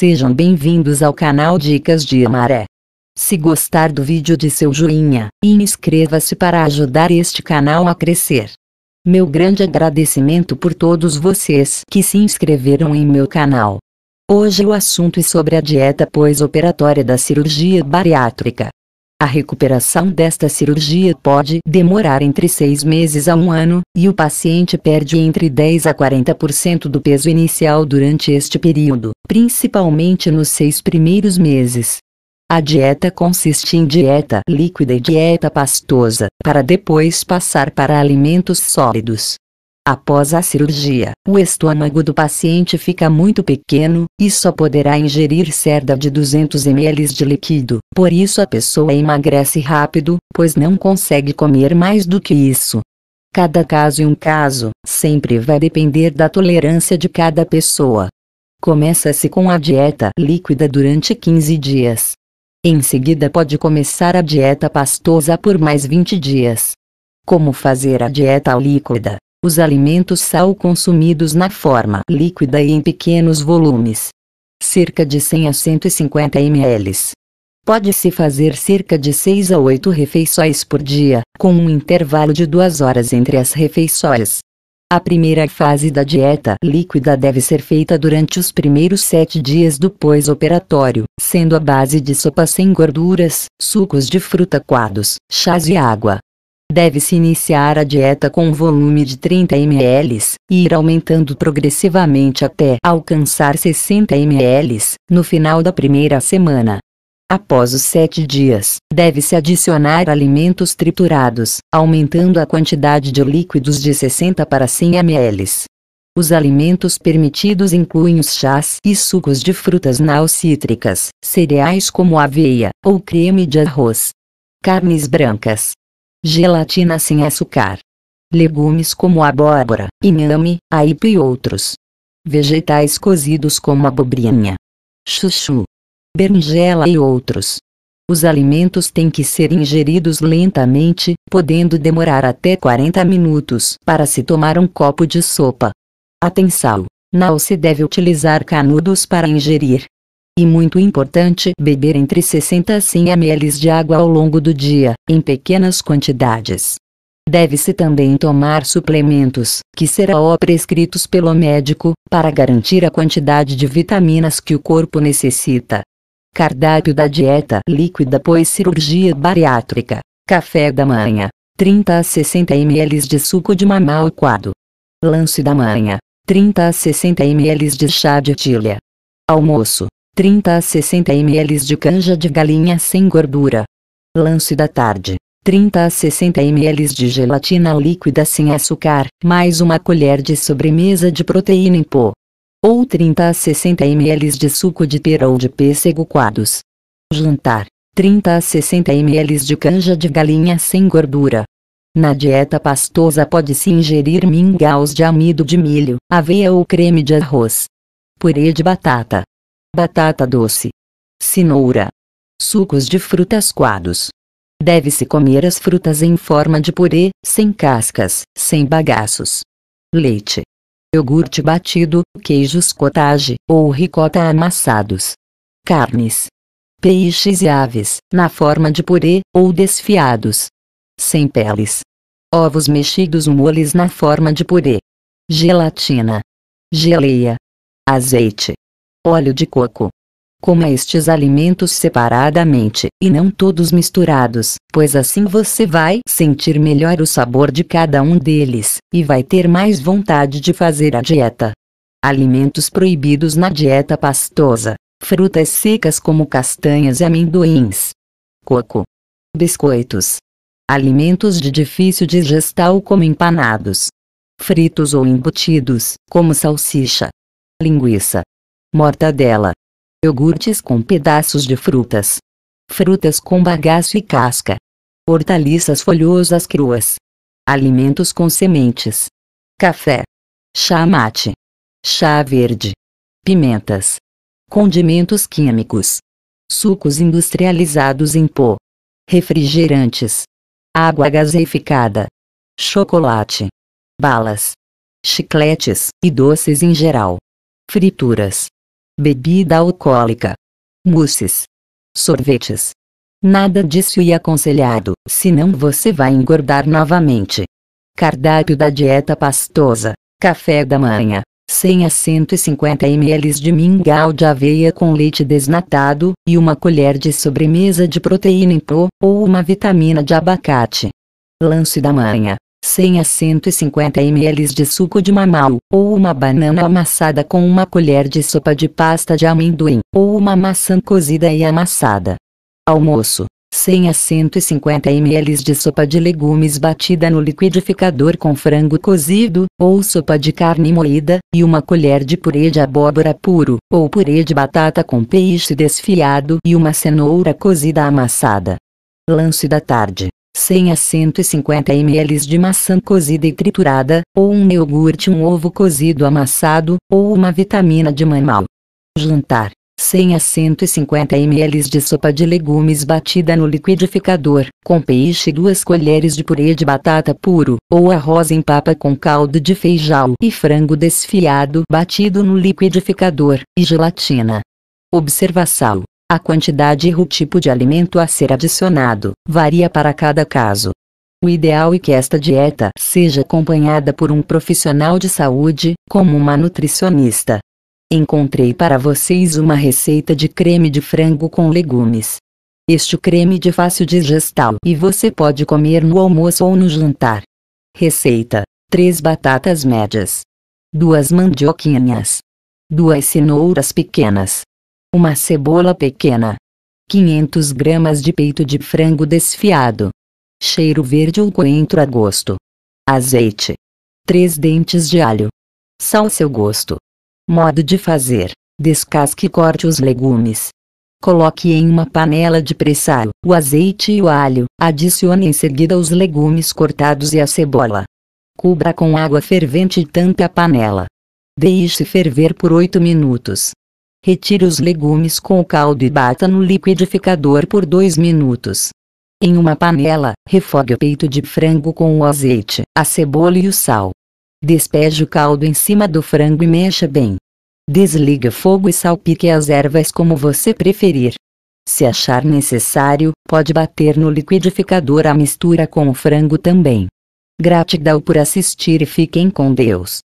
Sejam bem-vindos ao canal Dicas de Amaré. Se gostar do vídeo de seu joinha, inscreva-se para ajudar este canal a crescer. Meu grande agradecimento por todos vocês que se inscreveram em meu canal. Hoje o assunto é sobre a dieta pós-operatória da cirurgia bariátrica. A recuperação desta cirurgia pode demorar entre seis meses a um ano, e o paciente perde entre 10 a 40% do peso inicial durante este período, principalmente nos seis primeiros meses. A dieta consiste em dieta líquida e dieta pastosa, para depois passar para alimentos sólidos. Após a cirurgia, o estômago do paciente fica muito pequeno, e só poderá ingerir cerca de 200 ml de líquido. Por isso a pessoa emagrece rápido, pois não consegue comer mais do que isso. Cada caso é um caso, sempre vai depender da tolerância de cada pessoa. Começa-se com a dieta líquida durante 15 dias. Em seguida pode começar a dieta pastosa por mais 20 dias. Como fazer a dieta líquida? Os alimentos sal consumidos na forma líquida e em pequenos volumes. Cerca de 100 a 150 ml. Pode-se fazer cerca de 6 a 8 refeições por dia, com um intervalo de 2 horas entre as refeições. A primeira fase da dieta líquida deve ser feita durante os primeiros sete dias do pós-operatório, sendo a base de sopas sem gorduras, sucos de fruta coados, chás e água. Deve-se iniciar a dieta com um volume de 30 ml e ir aumentando progressivamente até alcançar 60 ml no final da primeira semana. Após os sete dias, deve-se adicionar alimentos triturados, aumentando a quantidade de líquidos de 60 para 100 ml. Os alimentos permitidos incluem os chás e sucos de frutas não-cítricas, cereais como aveia ou creme de arroz. Carnes brancas, gelatina sem açúcar. Legumes como abóbora, inhame, aipo e outros. Vegetais cozidos como abobrinha, chuchu, berinjela e outros. Os alimentos têm que ser ingeridos lentamente, podendo demorar até 40 minutos para se tomar um copo de sopa. Atenção! Não se deve utilizar canudos para ingerir, e muito importante beber entre 60 a 100 ml de água ao longo do dia, em pequenas quantidades. Deve-se também tomar suplementos, que serão prescritos pelo médico, para garantir a quantidade de vitaminas que o corpo necessita. Cardápio da dieta líquida pois cirurgia bariátrica. Café da manhã. 30 a 60 ml de suco de mamá ou Lance da manhã. 30 a 60 ml de chá de tília. Almoço. 30 a 60 ml de canja de galinha sem gordura. Lance da tarde. 30 a 60 ml de gelatina líquida sem açúcar, mais uma colher de sobremesa de proteína em pó. Ou 30 a 60 ml de suco de pera ou de pêssego coados. Jantar. 30 a 60 ml de canja de galinha sem gordura. Na dieta pastosa pode-se ingerir mingaus de amido de milho, aveia ou creme de arroz. Purê de batata batata doce, cenoura, sucos de frutas coados. Deve-se comer as frutas em forma de purê, sem cascas, sem bagaços. Leite, iogurte batido, queijos cottage ou ricota amassados. Carnes, peixes e aves, na forma de purê ou desfiados. Sem peles. Ovos mexidos moles na forma de purê. Gelatina. Geleia. Azeite óleo de coco. Coma estes alimentos separadamente, e não todos misturados, pois assim você vai sentir melhor o sabor de cada um deles, e vai ter mais vontade de fazer a dieta. Alimentos proibidos na dieta pastosa: frutas secas como castanhas e amendoins, coco, biscoitos, alimentos de difícil digestão como empanados, fritos ou embutidos, como salsicha, linguiça, mortadela, iogurtes com pedaços de frutas, frutas com bagaço e casca, hortaliças folhosas cruas, alimentos com sementes, café, chá mate, chá verde, pimentas, condimentos químicos, sucos industrializados em pó, refrigerantes, água gaseificada, chocolate, balas, chicletes e doces em geral, frituras bebida alcoólica, mousses, sorvetes. Nada disso é aconselhado, senão você vai engordar novamente. Cardápio da dieta pastosa: café da manhã, 100 a 150 ml de mingau de aveia com leite desnatado, e uma colher de sobremesa de proteína em pó, ou uma vitamina de abacate. Lance da manhã, 100 a 150 ml de suco de mamão, ou uma banana amassada com uma colher de sopa de pasta de amendoim, ou uma maçã cozida e amassada. Almoço. 100 a 150 ml de sopa de legumes batida no liquidificador com frango cozido, ou sopa de carne moída, e uma colher de purê de abóbora puro, ou purê de batata com peixe desfiado e uma cenoura cozida amassada. Lance da tarde. 100 a 150 ml de maçã cozida e triturada, ou um iogurte um ovo cozido amassado, ou uma vitamina de mamão. Jantar. 100 a 150 ml de sopa de legumes batida no liquidificador, com peixe e duas colheres de purê de batata puro, ou arroz em papa com caldo de feijão e frango desfiado batido no liquidificador, e gelatina. Observação. A quantidade e o tipo de alimento a ser adicionado varia para cada caso. O ideal é que esta dieta seja acompanhada por um profissional de saúde, como uma nutricionista. Encontrei para vocês uma receita de creme de frango com legumes. Este creme de fácil digestão e você pode comer no almoço ou no jantar. Receita: 3 batatas médias, 2 mandioquinhas, 2 cenouras pequenas, uma cebola pequena. 500 gramas de peito de frango desfiado. Cheiro verde ou coentro a gosto. Azeite. 3 dentes de alho. Sal a seu gosto. Modo de fazer: descasque e corte os legumes. Coloque em uma panela de pressão o azeite e o alho, adicione em seguida os legumes cortados e a cebola. Cubra com água fervente e tampe a panela. Deixe ferver por 8 minutos. Retire os legumes com o caldo e bata no liquidificador por 2 minutos. Em uma panela, refogue o peito de frango com o azeite, a cebola e o sal. Despeje o caldo em cima do frango e mexa bem. Desligue o fogo e salpique as ervas como você preferir. Se achar necessário, pode bater no liquidificador a mistura com o frango também. Gratidão por assistir e fiquem com Deus.